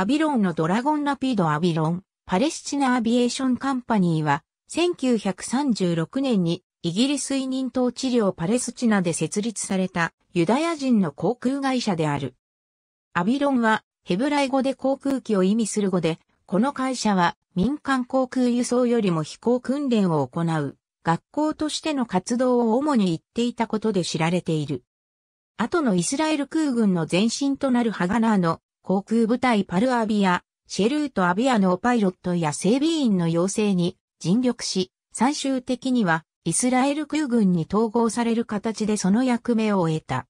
アビロンのドラゴンラピードアビロン、パレスチナアビエーションカンパニーは、1936年にイギリス委任統治領パレスチナで設立されたユダヤ人の航空会社である。アビロンはヘブライ語で航空機を意味する語で、この会社は民間航空輸送よりも飛行訓練を行う学校としての活動を主に言っていたことで知られている。後のイスラエル空軍の前身となるハガナーの航空部隊パルアビア、シェルートアビアのパイロットや整備員の要請に尽力し、最終的にはイスラエル空軍に統合される形でその役目を得た。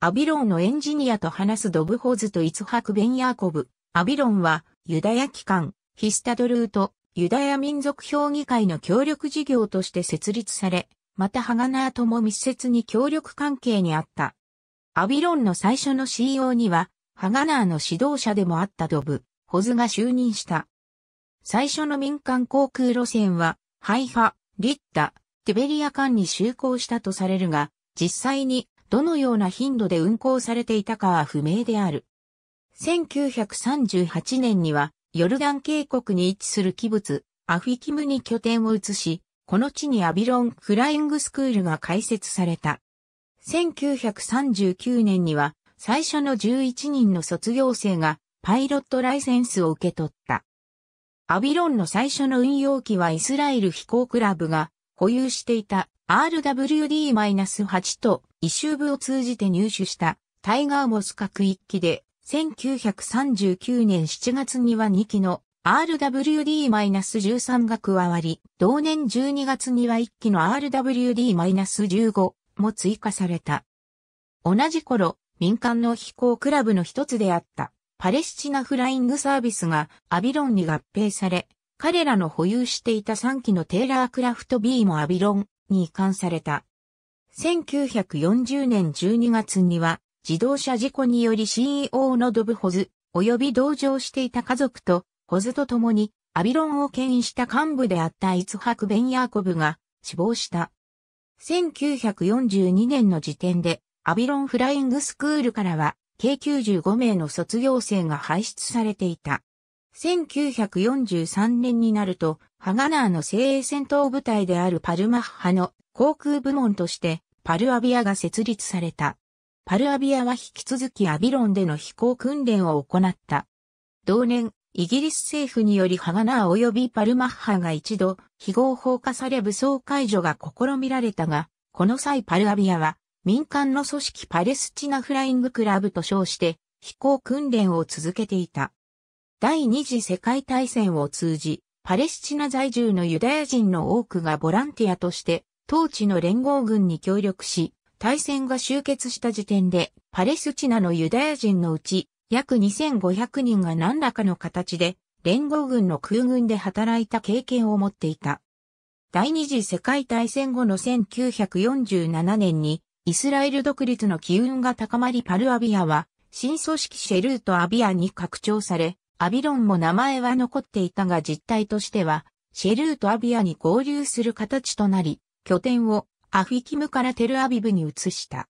アビロンのエンジニアと話すドブホズとイツハク・ベン・ヤーコブ。アビロンはユダヤ機関、ヒスタドルート、ユダヤ民族評議会の協力事業として設立され、またハガナーとも密接に協力関係にあった。アビロンの最初の CEO にはハガナーの指導者でもあったドブ、ホズが就任した。最初の民間航空路線は、ハイファ、リッタ、テベリア間に就航したとされるが、実際にどのような頻度で運航されていたかは不明である。1938年には、ヨルダン渓谷に位置する器物、アフィキムに拠点を移し、この地にアビロン・フライングスクールが開設された。1939年には、最初の11人の卒業生がパイロットライセンスを受け取った。アビロンの最初の運用機はイスラエル飛行クラブが保有していた RWD-8 と異臭部を通じて入手したタイガーモス各1機で1939年7月には2機の RWD-13 が加わり、同年12月には1機の RWD-15 も追加された。同じ頃、民間の飛行クラブの一つであったパレスチナフライングサービスがアビロンに合併され、彼らの保有していた3機のテーラークラフト B もアビロンに移管された。1940年12月には自動車事故により CEO のドブホズ及び同乗していた家族とホズと共にアビロンを牽引した幹部であったイツハク・ベン・ヤーコブが死亡した。1942年の時点でアビロンフライングスクールからは、計95名の卒業生が輩出されていた。1943年になると、ハガナーの精鋭戦闘部隊であるパルマッハの航空部門として、パルアビアが設立された。パルアビアは引き続きアビロンでの飛行訓練を行った。同年、イギリス政府によりハガナー及びパルマッハが一度、非合法化され武装解除が試みられたが、この際パルアビアは民間の組織パレスチナフライングクラブと称して飛行訓練を続けていた。第二次世界大戦を通じ、パレスチナ在住のユダヤ人の多くがボランティアとして当地の連合軍に協力し、大戦が終結した時点でパレスチナのユダヤ人のうち約2500人が何らかの形で連合軍の空軍で働いた経験を持っていた。第二次世界大戦後の1947年にイスラエル独立の機運が高まりパルアビアは、新組織シェルートアビアに拡張され、アビロンも名前は残っていたが実態としては、シェルートアビアに合流する形となり、拠点をアフィキムからテルアビブに移した。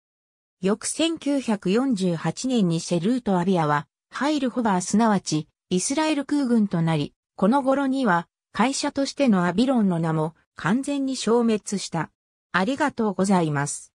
翌1948年にシェルートアビアは、ハイルホバーすなわち、イスラエル空軍となり、この頃には、会社としてのアビロンの名も完全に消滅した。ありがとうございます。